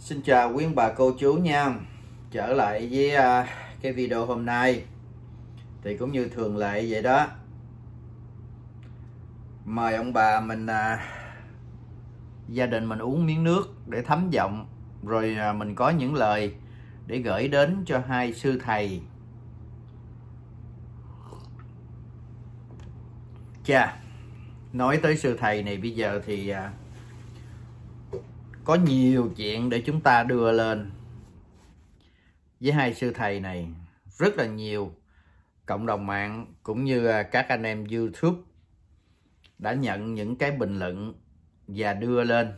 Xin chào quý bà cô chú nha Trở lại với à, cái video hôm nay Thì cũng như thường lệ vậy đó Mời ông bà mình uh, Gia đình mình uống miếng nước để thấm giọng Rồi uh, mình có những lời để gửi đến cho hai sư thầy Chà Nói tới sư thầy này bây giờ thì uh, có nhiều chuyện để chúng ta đưa lên với hai sư thầy này rất là nhiều cộng đồng mạng cũng như à, các anh em YouTube đã nhận những cái bình luận và đưa lên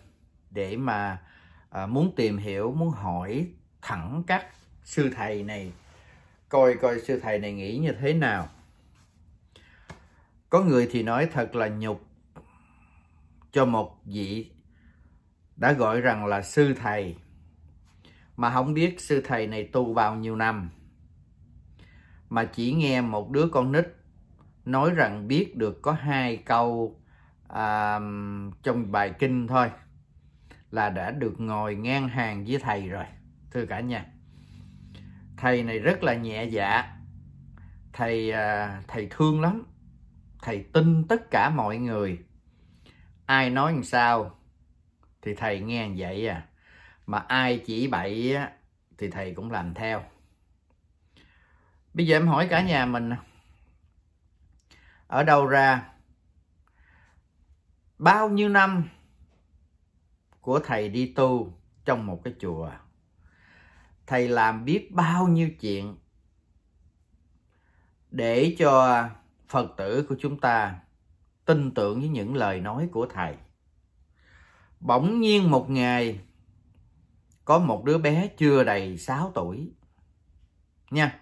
để mà à, muốn tìm hiểu muốn hỏi thẳng các sư thầy này coi coi sư thầy này nghĩ như thế nào có người thì nói thật là nhục cho một vị đã gọi rằng là sư thầy mà không biết sư thầy này tu bao nhiêu năm mà chỉ nghe một đứa con nít nói rằng biết được có hai câu à, trong bài kinh thôi là đã được ngồi ngang hàng với thầy rồi thưa cả nhà thầy này rất là nhẹ dạ thầy à, thầy thương lắm thầy tin tất cả mọi người ai nói làm sao thì thầy nghe vậy à mà ai chỉ bậy á thì thầy cũng làm theo bây giờ em hỏi cả nhà mình ở đâu ra bao nhiêu năm của thầy đi tu trong một cái chùa thầy làm biết bao nhiêu chuyện để cho phật tử của chúng ta tin tưởng với những lời nói của thầy Bỗng nhiên một ngày có một đứa bé chưa đầy 6 tuổi nha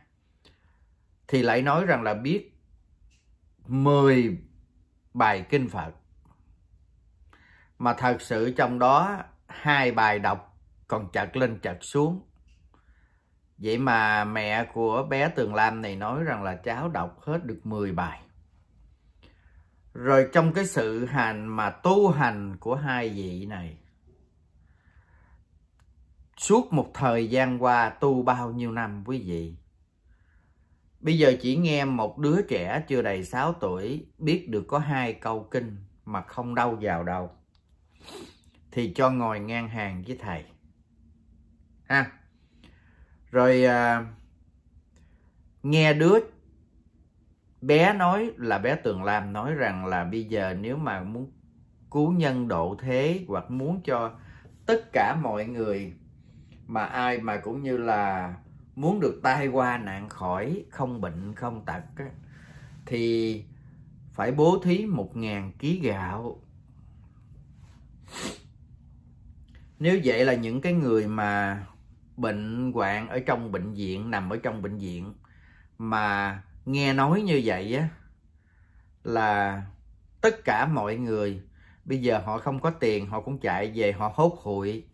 thì lại nói rằng là biết 10 bài kinh Phật mà thật sự trong đó hai bài đọc còn chật lên chật xuống vậy mà mẹ của bé Tường Lam này nói rằng là cháu đọc hết được 10 bài rồi trong cái sự hành mà tu hành của hai vị này suốt một thời gian qua tu bao nhiêu năm quý vị bây giờ chỉ nghe một đứa trẻ chưa đầy 6 tuổi biết được có hai câu kinh mà không đau vào đầu thì cho ngồi ngang hàng với thầy ha rồi à, nghe đứa bé nói là bé tường lam nói rằng là bây giờ nếu mà muốn cứu nhân độ thế hoặc muốn cho tất cả mọi người mà ai mà cũng như là muốn được tai qua nạn khỏi không bệnh không tật thì phải bố thí một ngàn ký gạo nếu vậy là những cái người mà bệnh hoạn ở trong bệnh viện nằm ở trong bệnh viện mà nghe nói như vậy á là tất cả mọi người bây giờ họ không có tiền họ cũng chạy về họ hốt hụi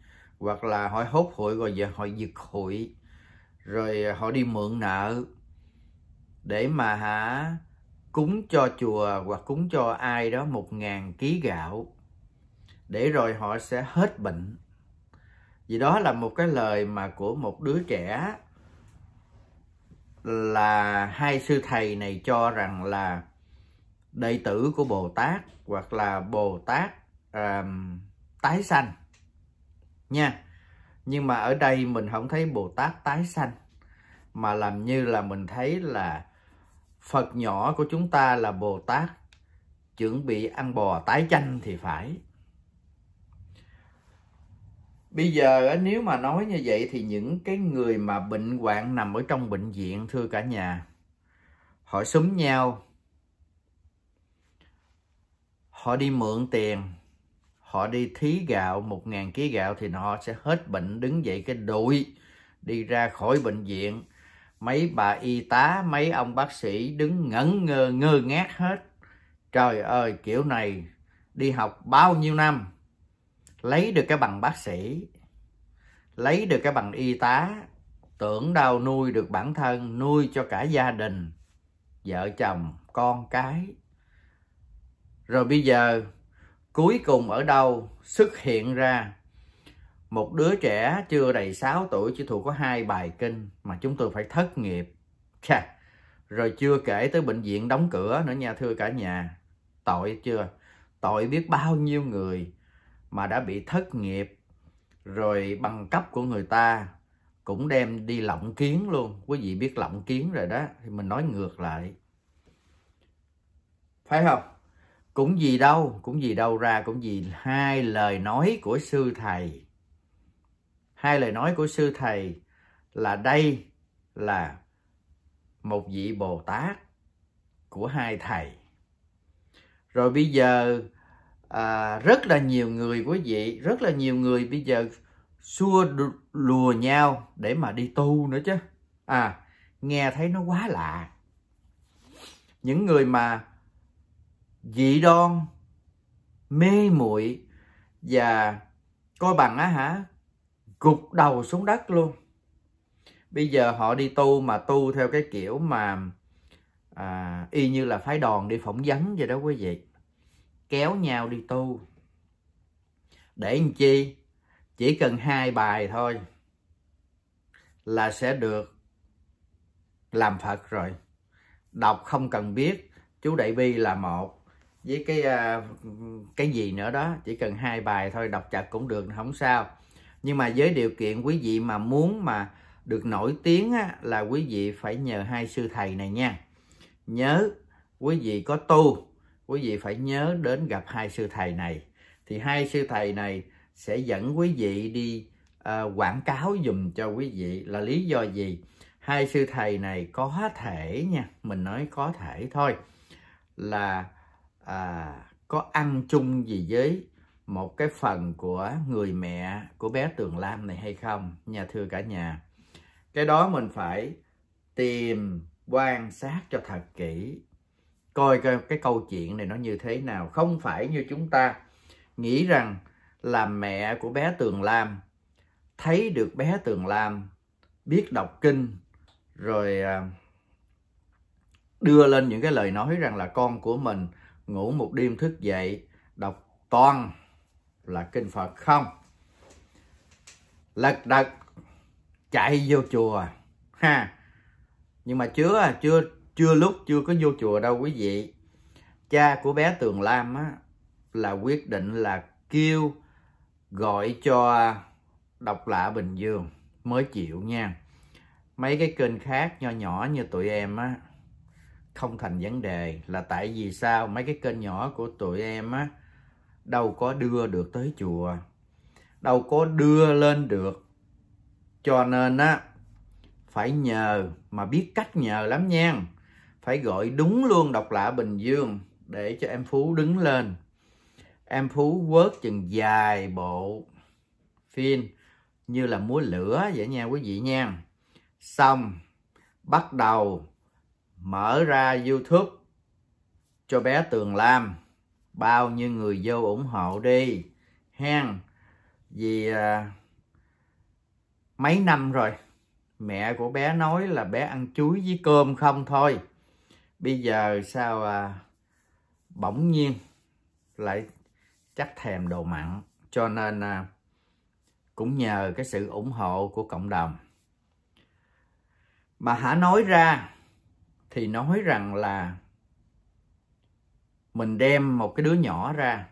hoặc là họ hốt hụi rồi giờ họ giật hụi rồi họ đi mượn nợ để mà hả cúng cho chùa hoặc cúng cho ai đó một ngàn ký gạo để rồi họ sẽ hết bệnh vì đó là một cái lời mà của một đứa trẻ là hai sư thầy này cho rằng là đệ tử của Bồ Tát hoặc là Bồ Tát à, tái sanh nha nhưng mà ở đây mình không thấy Bồ Tát tái sanh mà làm như là mình thấy là Phật nhỏ của chúng ta là Bồ Tát chuẩn bị ăn bò tái chanh thì phải Bây giờ nếu mà nói như vậy thì những cái người mà bệnh hoạn nằm ở trong bệnh viện thưa cả nhà, họ súng nhau, họ đi mượn tiền, họ đi thí gạo, một ngàn ký gạo thì họ sẽ hết bệnh đứng dậy cái đội đi ra khỏi bệnh viện. Mấy bà y tá, mấy ông bác sĩ đứng ngẩn ngơ, ngơ ngác hết. Trời ơi, kiểu này đi học bao nhiêu năm lấy được cái bằng bác sĩ lấy được cái bằng y tá tưởng đau nuôi được bản thân nuôi cho cả gia đình vợ chồng con cái rồi bây giờ cuối cùng ở đâu xuất hiện ra một đứa trẻ chưa đầy 6 tuổi chỉ thuộc có hai bài kinh mà chúng tôi phải thất nghiệp Chà, rồi chưa kể tới bệnh viện đóng cửa nữa nha thưa cả nhà tội chưa tội biết bao nhiêu người mà đã bị thất nghiệp rồi bằng cấp của người ta cũng đem đi lộng kiến luôn quý vị biết lộng kiến rồi đó thì mình nói ngược lại phải không cũng gì đâu cũng gì đâu ra cũng gì hai lời nói của sư thầy hai lời nói của sư thầy là đây là một vị bồ tát của hai thầy rồi bây giờ à, rất là nhiều người quý vị rất là nhiều người bây giờ xua lùa nhau để mà đi tu nữa chứ à nghe thấy nó quá lạ những người mà dị đoan mê muội và coi bằng á hả gục đầu xuống đất luôn bây giờ họ đi tu mà tu theo cái kiểu mà à, y như là phái đoàn đi phỏng vấn vậy đó quý vị kéo nhau đi tu để làm chi chỉ cần hai bài thôi là sẽ được làm phật rồi đọc không cần biết chú đại bi là một với cái à, cái gì nữa đó chỉ cần hai bài thôi đọc chặt cũng được không sao nhưng mà với điều kiện quý vị mà muốn mà được nổi tiếng á, là quý vị phải nhờ hai sư thầy này nha nhớ quý vị có tu quý vị phải nhớ đến gặp hai sư thầy này thì hai sư thầy này sẽ dẫn quý vị đi uh, quảng cáo dùm cho quý vị là lý do gì hai sư thầy này có thể nha mình nói có thể thôi là à, có ăn chung gì với một cái phần của người mẹ của bé Tường Lam này hay không nhà thưa cả nhà cái đó mình phải tìm quan sát cho thật kỹ coi cái, cái câu chuyện này nó như thế nào không phải như chúng ta nghĩ rằng là mẹ của bé Tường Lam thấy được bé Tường Lam biết đọc kinh rồi à, đưa lên những cái lời nói rằng là con của mình ngủ một đêm thức dậy đọc toàn là kinh Phật không lật đật chạy vô chùa ha nhưng mà chưa chưa chưa lúc chưa có vô chùa đâu quý vị cha của bé tường lam á là quyết định là kêu gọi cho độc lạ bình dương mới chịu nha mấy cái kênh khác nho nhỏ như tụi em á không thành vấn đề là tại vì sao mấy cái kênh nhỏ của tụi em á đâu có đưa được tới chùa đâu có đưa lên được cho nên á phải nhờ mà biết cách nhờ lắm nha phải gọi đúng luôn độc lạ Bình Dương để cho em Phú đứng lên. Em Phú quớt chừng dài bộ phim như là múa lửa vậy nha quý vị nha. Xong bắt đầu mở ra YouTube cho bé Tường Lam. Bao nhiêu người vô ủng hộ đi. Hen. Vì à, mấy năm rồi mẹ của bé nói là bé ăn chuối với cơm không thôi bây giờ sao à, bỗng nhiên lại chắc thèm đồ mặn cho nên à, cũng nhờ cái sự ủng hộ của cộng đồng mà hả nói ra thì nói rằng là mình đem một cái đứa nhỏ ra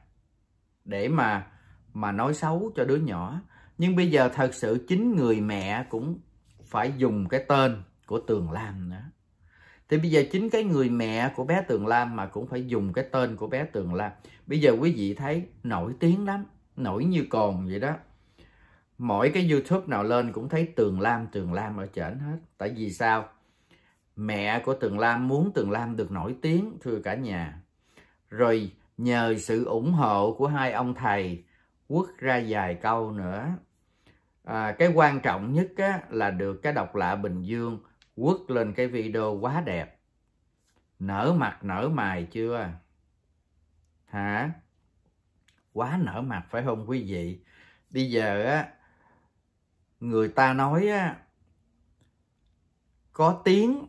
để mà mà nói xấu cho đứa nhỏ nhưng bây giờ thật sự chính người mẹ cũng phải dùng cái tên của tường lam thì bây giờ chính cái người mẹ của bé Tường Lam mà cũng phải dùng cái tên của bé Tường Lam bây giờ quý vị thấy nổi tiếng lắm nổi như cồn vậy đó mỗi cái youtube nào lên cũng thấy Tường Lam Tường Lam ở trển hết tại vì sao mẹ của Tường Lam muốn Tường Lam được nổi tiếng thưa cả nhà rồi nhờ sự ủng hộ của hai ông thầy quất ra vài câu nữa à, cái quan trọng nhất á, là được cái độc lạ Bình Dương quất lên cái video quá đẹp nở mặt nở mày chưa hả quá nở mặt phải không quý vị bây giờ á người ta nói á có tiếng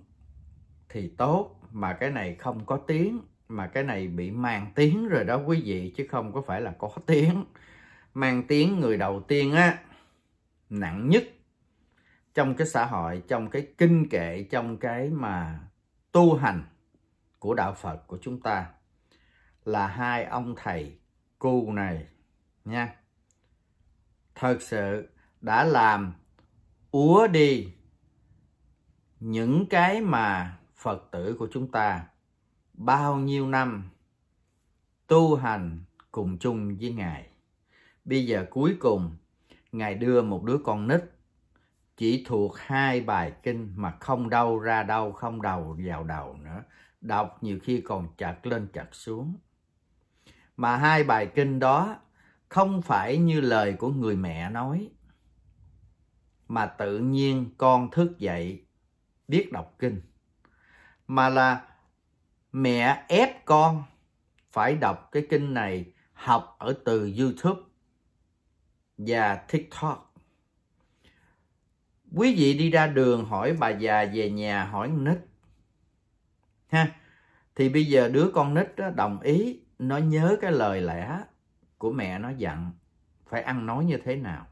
thì tốt mà cái này không có tiếng mà cái này bị mang tiếng rồi đó quý vị chứ không có phải là có tiếng mang tiếng người đầu tiên á nặng nhất trong cái xã hội trong cái kinh kệ trong cái mà tu hành của đạo phật của chúng ta là hai ông thầy cu này nha thật sự đã làm úa đi những cái mà phật tử của chúng ta bao nhiêu năm tu hành cùng chung với ngài bây giờ cuối cùng ngài đưa một đứa con nít chỉ thuộc hai bài kinh mà không đâu ra đâu không đầu vào đầu nữa đọc nhiều khi còn chặt lên chặt xuống mà hai bài kinh đó không phải như lời của người mẹ nói mà tự nhiên con thức dậy biết đọc kinh mà là mẹ ép con phải đọc cái kinh này học ở từ youtube và tiktok quý vị đi ra đường hỏi bà già về nhà hỏi nít ha thì bây giờ đứa con nít đó đồng ý nó nhớ cái lời lẽ của mẹ nó dặn phải ăn nói như thế nào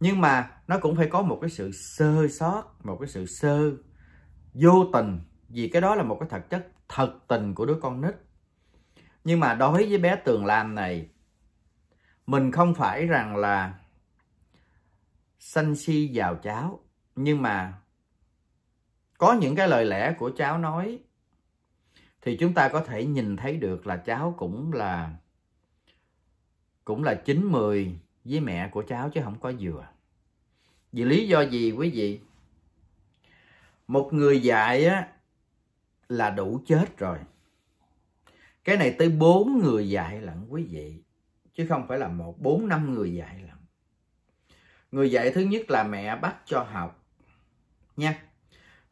nhưng mà nó cũng phải có một cái sự sơ sót một cái sự sơ vô tình vì cái đó là một cái thật chất thật tình của đứa con nít nhưng mà đối với bé tường lam này mình không phải rằng là sân si vào cháu nhưng mà có những cái lời lẽ của cháu nói thì chúng ta có thể nhìn thấy được là cháu cũng là cũng là chín mười với mẹ của cháu chứ không có vừa vì lý do gì quý vị một người dạy á là đủ chết rồi cái này tới bốn người dạy lận quý vị chứ không phải là một bốn năm người dạy lận Người dạy thứ nhất là mẹ bắt cho học nha.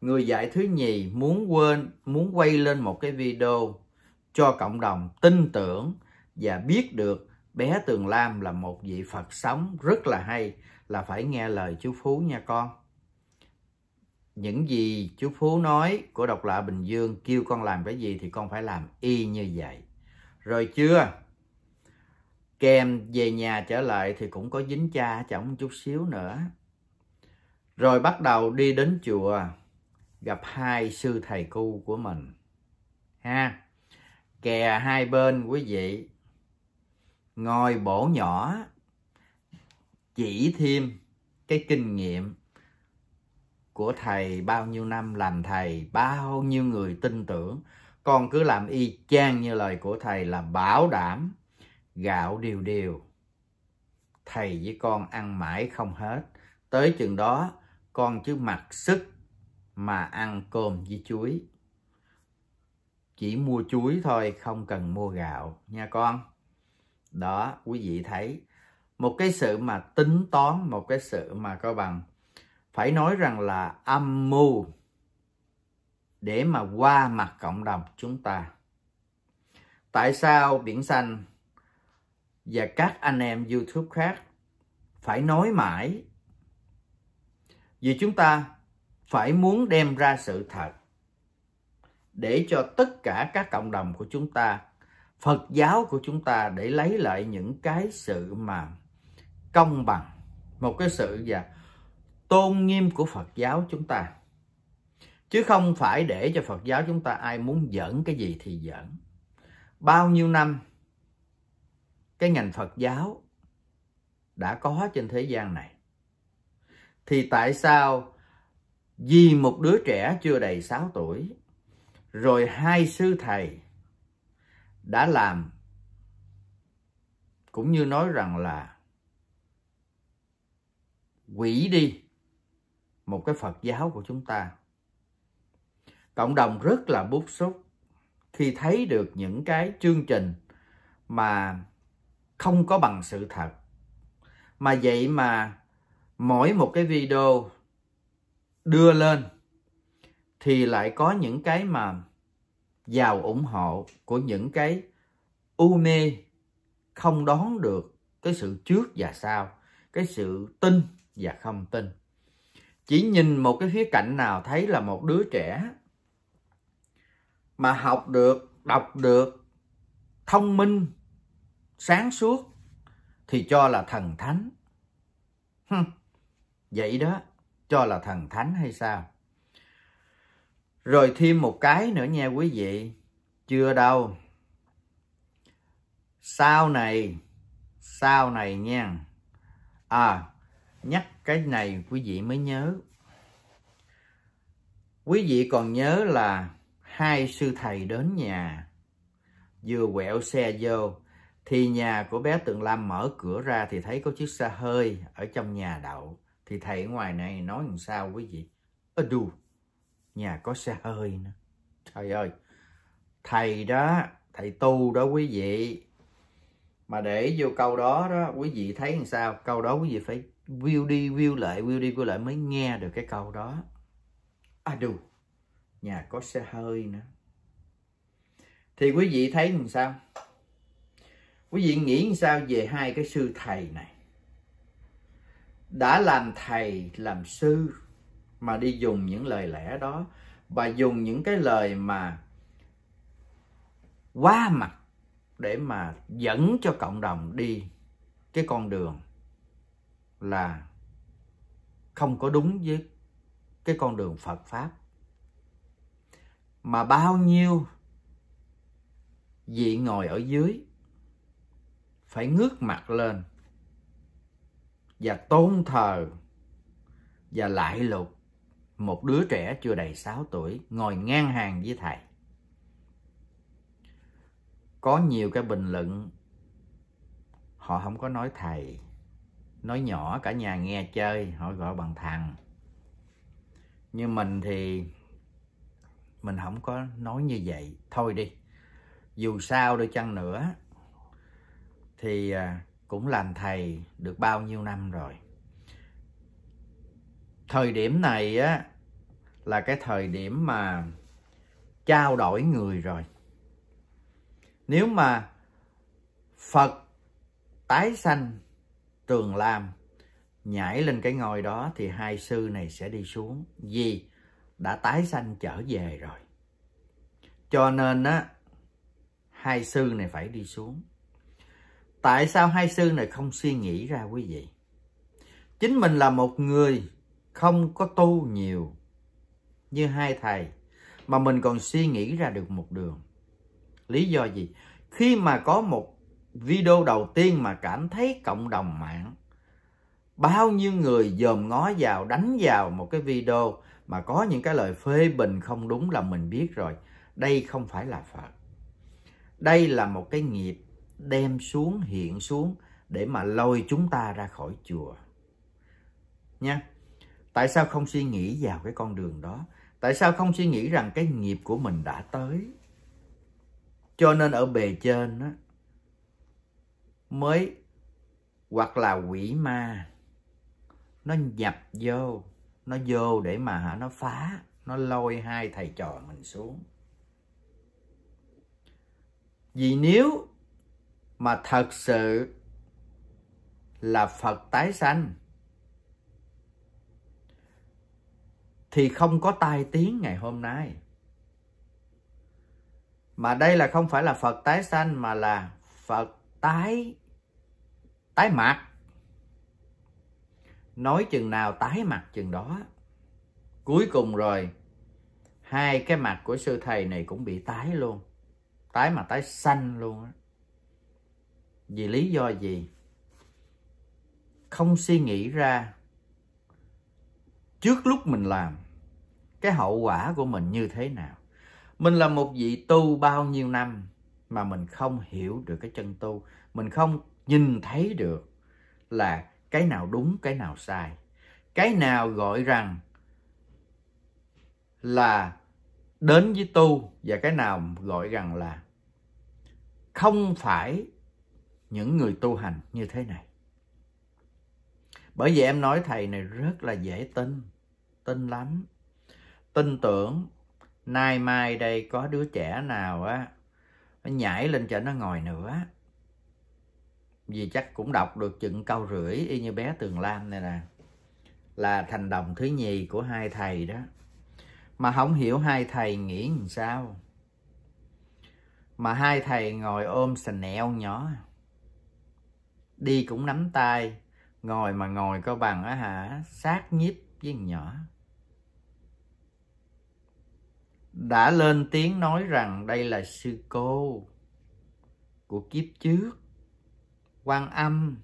Người dạy thứ nhì muốn quên, muốn quay lên một cái video cho cộng đồng tin tưởng và biết được bé Tường Lam là một vị Phật sống rất là hay là phải nghe lời chú Phú nha con. Những gì chú Phú nói của độc lạ Bình Dương kêu con làm cái gì thì con phải làm y như vậy. Rồi chưa? kem về nhà trở lại thì cũng có dính cha chồng chút xíu nữa rồi bắt đầu đi đến chùa gặp hai sư thầy cu của mình ha kè hai bên quý vị ngồi bổ nhỏ chỉ thêm cái kinh nghiệm của thầy bao nhiêu năm làm thầy bao nhiêu người tin tưởng con cứ làm y chang như lời của thầy là bảo đảm gạo điều điều thầy với con ăn mãi không hết tới chừng đó con chứ mặc sức mà ăn cơm với chuối chỉ mua chuối thôi không cần mua gạo nha con đó quý vị thấy một cái sự mà tính toán một cái sự mà có bằng phải nói rằng là âm mưu để mà qua mặt cộng đồng chúng ta tại sao biển xanh và các anh em YouTube khác phải nói mãi. Vì chúng ta phải muốn đem ra sự thật để cho tất cả các cộng đồng của chúng ta, Phật giáo của chúng ta để lấy lại những cái sự mà công bằng, một cái sự và tôn nghiêm của Phật giáo chúng ta. Chứ không phải để cho Phật giáo chúng ta ai muốn giỡn cái gì thì giỡn. Bao nhiêu năm cái ngành Phật giáo đã có trên thế gian này thì tại sao vì một đứa trẻ chưa đầy 6 tuổi rồi hai sư thầy đã làm cũng như nói rằng là quỷ đi một cái Phật giáo của chúng ta. Cộng đồng rất là bút xúc khi thấy được những cái chương trình mà không có bằng sự thật mà vậy mà mỗi một cái video đưa lên thì lại có những cái mà giàu ủng hộ của những cái u mê không đón được cái sự trước và sau cái sự tin và không tin chỉ nhìn một cái khía cạnh nào thấy là một đứa trẻ mà học được đọc được thông minh sáng suốt thì cho là thần thánh. vậy đó, cho là thần thánh hay sao? Rồi thêm một cái nữa nha quý vị. Chưa đâu. Sau này, sau này nha. À, nhắc cái này quý vị mới nhớ. Quý vị còn nhớ là hai sư thầy đến nhà vừa quẹo xe vô thì nhà của bé Tường Lam mở cửa ra thì thấy có chiếc xe hơi ở trong nhà đậu. Thì thầy ngoài này nói làm sao quý vị? Ơ đù, nhà có xe hơi nữa. Trời ơi, thầy đó, thầy tu đó quý vị. Mà để vô câu đó đó, quý vị thấy làm sao? Câu đó quý vị phải view đi view lại, view đi view lại mới nghe được cái câu đó. À đù, nhà có xe hơi nữa. Thì quý vị thấy làm sao? quý vị nghĩ sao về hai cái sư thầy này đã làm thầy làm sư mà đi dùng những lời lẽ đó và dùng những cái lời mà quá mặt để mà dẫn cho cộng đồng đi cái con đường là không có đúng với cái con đường Phật pháp mà bao nhiêu vị ngồi ở dưới phải ngước mặt lên và tôn thờ và lại lục một đứa trẻ chưa đầy 6 tuổi ngồi ngang hàng với thầy. Có nhiều cái bình luận họ không có nói thầy, nói nhỏ cả nhà nghe chơi, họ gọi bằng thằng. Như mình thì mình không có nói như vậy, thôi đi. Dù sao đi chăng nữa thì à, cũng làm thầy được bao nhiêu năm rồi thời điểm này á là cái thời điểm mà trao đổi người rồi nếu mà phật tái sanh trường lam nhảy lên cái ngôi đó thì hai sư này sẽ đi xuống vì đã tái sanh trở về rồi cho nên á hai sư này phải đi xuống Tại sao hai sư này không suy nghĩ ra quý vị? Chính mình là một người không có tu nhiều như hai thầy mà mình còn suy nghĩ ra được một đường. Lý do gì? Khi mà có một video đầu tiên mà cảm thấy cộng đồng mạng bao nhiêu người dòm ngó vào đánh vào một cái video mà có những cái lời phê bình không đúng là mình biết rồi đây không phải là phật đây là một cái nghiệp đem xuống hiện xuống để mà lôi chúng ta ra khỏi chùa nha tại sao không suy nghĩ vào cái con đường đó tại sao không suy nghĩ rằng cái nghiệp của mình đã tới cho nên ở bề trên á mới hoặc là quỷ ma nó nhập vô nó vô để mà hả nó phá nó lôi hai thầy trò mình xuống vì nếu mà thật sự là Phật tái sanh thì không có tai tiếng ngày hôm nay. Mà đây là không phải là Phật tái sanh mà là Phật tái tái mặt. Nói chừng nào tái mặt chừng đó. Cuối cùng rồi hai cái mặt của sư thầy này cũng bị tái luôn. Tái mà tái xanh luôn á vì lý do gì không suy nghĩ ra trước lúc mình làm cái hậu quả của mình như thế nào mình là một vị tu bao nhiêu năm mà mình không hiểu được cái chân tu mình không nhìn thấy được là cái nào đúng cái nào sai cái nào gọi rằng là đến với tu và cái nào gọi rằng là không phải những người tu hành như thế này. Bởi vì em nói thầy này rất là dễ tin, tin lắm. Tin tưởng nay mai đây có đứa trẻ nào á nó nhảy lên cho nó ngồi nữa. Vì chắc cũng đọc được chừng câu rưỡi y như bé Tường Lam này nè. Là thành đồng thứ nhì của hai thầy đó. Mà không hiểu hai thầy nghĩ làm sao. Mà hai thầy ngồi ôm sành nẹo nhỏ đi cũng nắm tay ngồi mà ngồi có bằng á hả sát nhíp với nhỏ đã lên tiếng nói rằng đây là sư cô của kiếp trước quan âm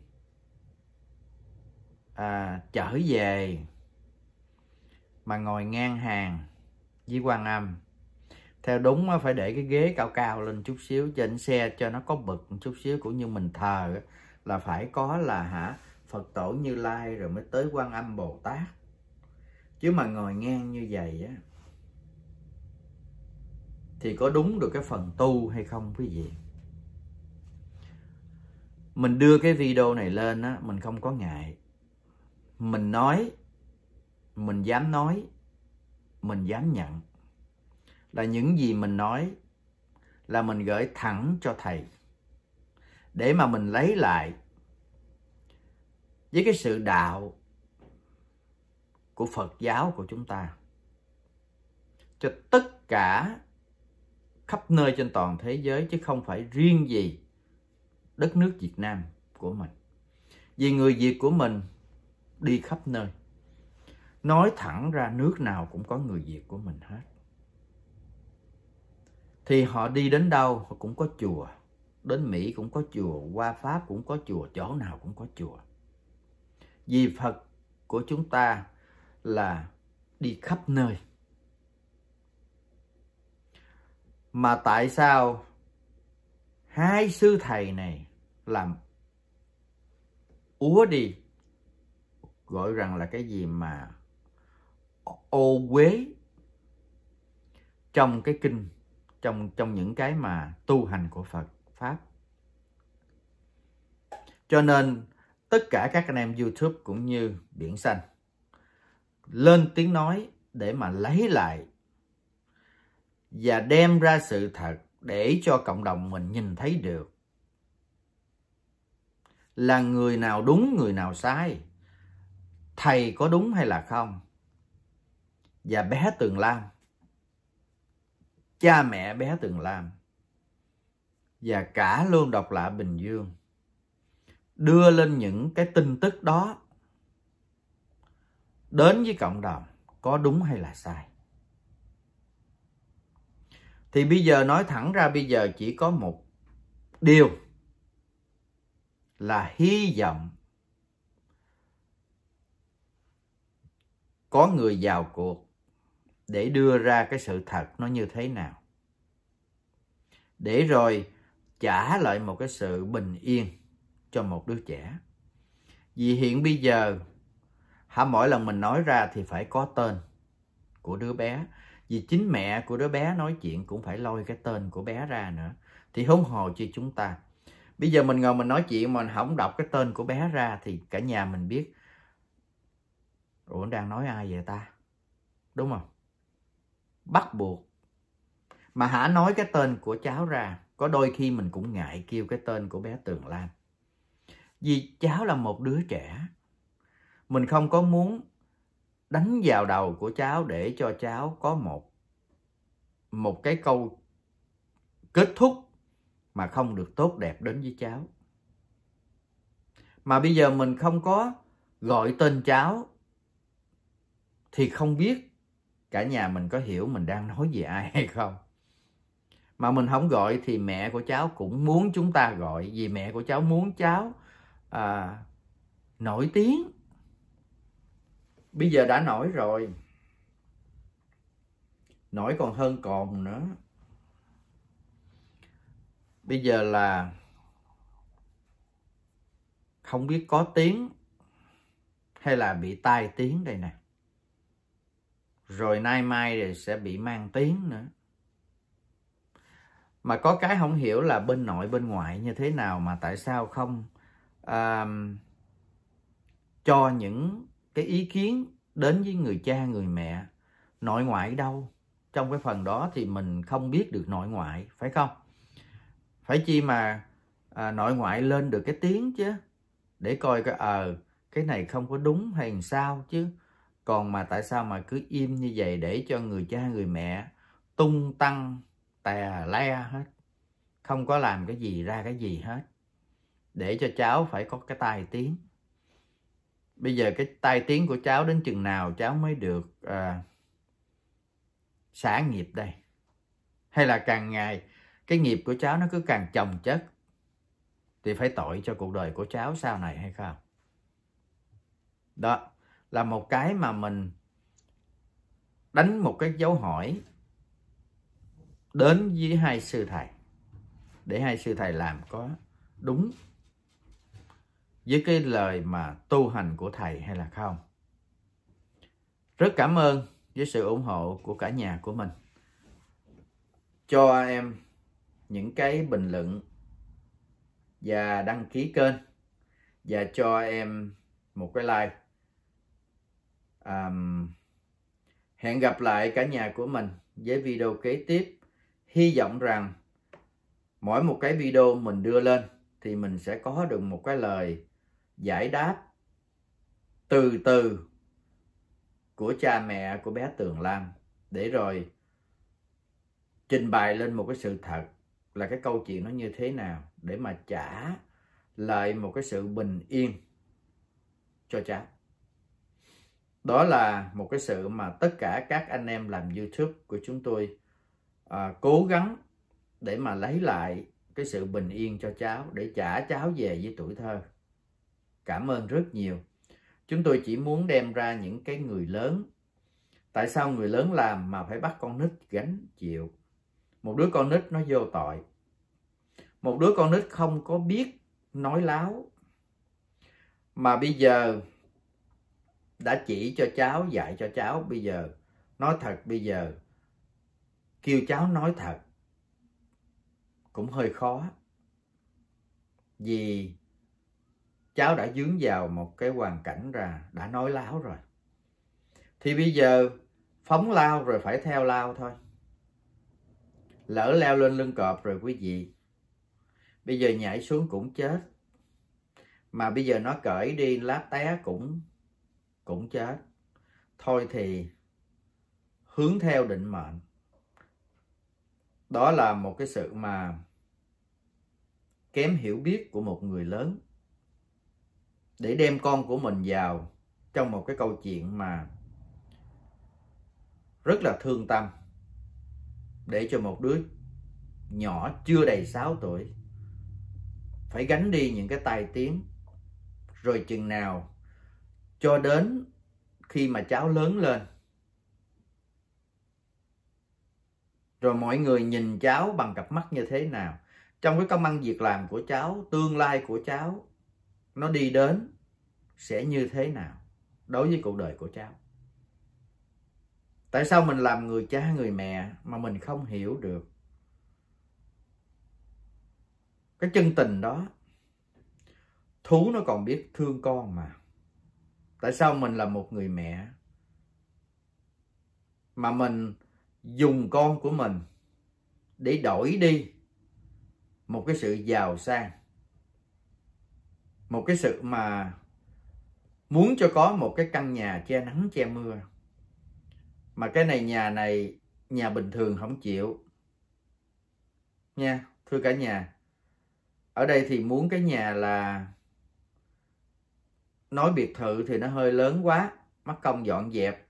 à, trở về mà ngồi ngang hàng với quan âm theo đúng phải để cái ghế cao cao lên chút xíu trên xe cho nó có bực một chút xíu cũng như mình thờ là phải có là hả phật tổ như lai rồi mới tới quan âm bồ tát chứ mà ngồi ngang như vậy á thì có đúng được cái phần tu hay không quý vị mình đưa cái video này lên á mình không có ngại mình nói mình dám nói mình dám nhận là những gì mình nói là mình gửi thẳng cho thầy để mà mình lấy lại với cái sự đạo của Phật giáo của chúng ta cho tất cả khắp nơi trên toàn thế giới chứ không phải riêng gì đất nước Việt Nam của mình. Vì người Việt của mình đi khắp nơi. Nói thẳng ra nước nào cũng có người Việt của mình hết. Thì họ đi đến đâu họ cũng có chùa đến Mỹ cũng có chùa, qua Pháp cũng có chùa, chỗ nào cũng có chùa. Vì Phật của chúng ta là đi khắp nơi. Mà tại sao hai sư thầy này làm úa đi gọi rằng là cái gì mà ô quế trong cái kinh trong trong những cái mà tu hành của Phật Pháp. Cho nên tất cả các anh em YouTube cũng như Biển Xanh lên tiếng nói để mà lấy lại và đem ra sự thật để cho cộng đồng mình nhìn thấy được là người nào đúng người nào sai thầy có đúng hay là không và bé tường lam cha mẹ bé tường lam và cả luôn độc lạ Bình Dương đưa lên những cái tin tức đó đến với cộng đồng có đúng hay là sai thì bây giờ nói thẳng ra bây giờ chỉ có một điều là hy vọng có người vào cuộc để đưa ra cái sự thật nó như thế nào để rồi trả lại một cái sự bình yên cho một đứa trẻ vì hiện bây giờ hả mỗi lần mình nói ra thì phải có tên của đứa bé vì chính mẹ của đứa bé nói chuyện cũng phải lôi cái tên của bé ra nữa thì huống hồ chi chúng ta bây giờ mình ngồi mình nói chuyện mà mình không đọc cái tên của bé ra thì cả nhà mình biết ủa đang nói ai vậy ta đúng không bắt buộc mà hả nói cái tên của cháu ra có đôi khi mình cũng ngại kêu cái tên của bé Tường lan Vì cháu là một đứa trẻ. Mình không có muốn đánh vào đầu của cháu để cho cháu có một một cái câu kết thúc mà không được tốt đẹp đến với cháu. Mà bây giờ mình không có gọi tên cháu thì không biết cả nhà mình có hiểu mình đang nói về ai hay không mà mình không gọi thì mẹ của cháu cũng muốn chúng ta gọi vì mẹ của cháu muốn cháu à, nổi tiếng bây giờ đã nổi rồi nổi còn hơn còn nữa bây giờ là không biết có tiếng hay là bị tai tiếng đây nè rồi nay mai thì sẽ bị mang tiếng nữa mà có cái không hiểu là bên nội bên ngoại như thế nào mà tại sao không uh, cho những cái ý kiến đến với người cha người mẹ nội ngoại đâu trong cái phần đó thì mình không biết được nội ngoại phải không phải chi mà à, nội ngoại lên được cái tiếng chứ để coi cái ờ cái này không có đúng hay làm sao chứ còn mà tại sao mà cứ im như vậy để cho người cha người mẹ tung tăng tè le hết không có làm cái gì ra cái gì hết để cho cháu phải có cái tai tiếng bây giờ cái tai tiếng của cháu đến chừng nào cháu mới được à, xả nghiệp đây hay là càng ngày cái nghiệp của cháu nó cứ càng chồng chất thì phải tội cho cuộc đời của cháu sau này hay không đó là một cái mà mình đánh một cái dấu hỏi đến với hai sư thầy để hai sư thầy làm có đúng với cái lời mà tu hành của thầy hay là không. Rất cảm ơn với sự ủng hộ của cả nhà của mình. Cho em những cái bình luận và đăng ký kênh và cho em một cái like. Um, hẹn gặp lại cả nhà của mình với video kế tiếp hy vọng rằng mỗi một cái video mình đưa lên thì mình sẽ có được một cái lời giải đáp từ từ của cha mẹ của bé Tường lan để rồi trình bày lên một cái sự thật là cái câu chuyện nó như thế nào để mà trả lại một cái sự bình yên cho cha. Đó là một cái sự mà tất cả các anh em làm YouTube của chúng tôi à, cố gắng để mà lấy lại cái sự bình yên cho cháu để trả cháu về với tuổi thơ cảm ơn rất nhiều chúng tôi chỉ muốn đem ra những cái người lớn tại sao người lớn làm mà phải bắt con nít gánh chịu một đứa con nít nó vô tội một đứa con nít không có biết nói láo mà bây giờ đã chỉ cho cháu dạy cho cháu bây giờ nói thật bây giờ kêu cháu nói thật cũng hơi khó vì cháu đã dướng vào một cái hoàn cảnh ra đã nói láo rồi thì bây giờ phóng lao rồi phải theo lao thôi lỡ leo lên lưng cọp rồi quý vị bây giờ nhảy xuống cũng chết mà bây giờ nó cởi đi lá té cũng cũng chết thôi thì hướng theo định mệnh đó là một cái sự mà kém hiểu biết của một người lớn để đem con của mình vào trong một cái câu chuyện mà rất là thương tâm để cho một đứa nhỏ chưa đầy 6 tuổi phải gánh đi những cái tai tiếng rồi chừng nào cho đến khi mà cháu lớn lên rồi mọi người nhìn cháu bằng cặp mắt như thế nào trong cái công ăn việc làm của cháu tương lai của cháu nó đi đến sẽ như thế nào đối với cuộc đời của cháu tại sao mình làm người cha người mẹ mà mình không hiểu được cái chân tình đó thú nó còn biết thương con mà tại sao mình là một người mẹ mà mình dùng con của mình để đổi đi một cái sự giàu sang một cái sự mà muốn cho có một cái căn nhà che nắng che mưa mà cái này nhà này nhà bình thường không chịu nha thưa cả nhà ở đây thì muốn cái nhà là nói biệt thự thì nó hơi lớn quá mất công dọn dẹp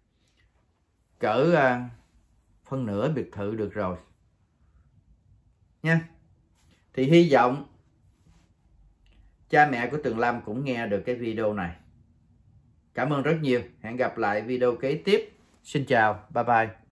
cỡ à, phân nửa biệt thự được rồi nha thì hy vọng cha mẹ của Tường Lam cũng nghe được cái video này cảm ơn rất nhiều hẹn gặp lại video kế tiếp xin chào bye bye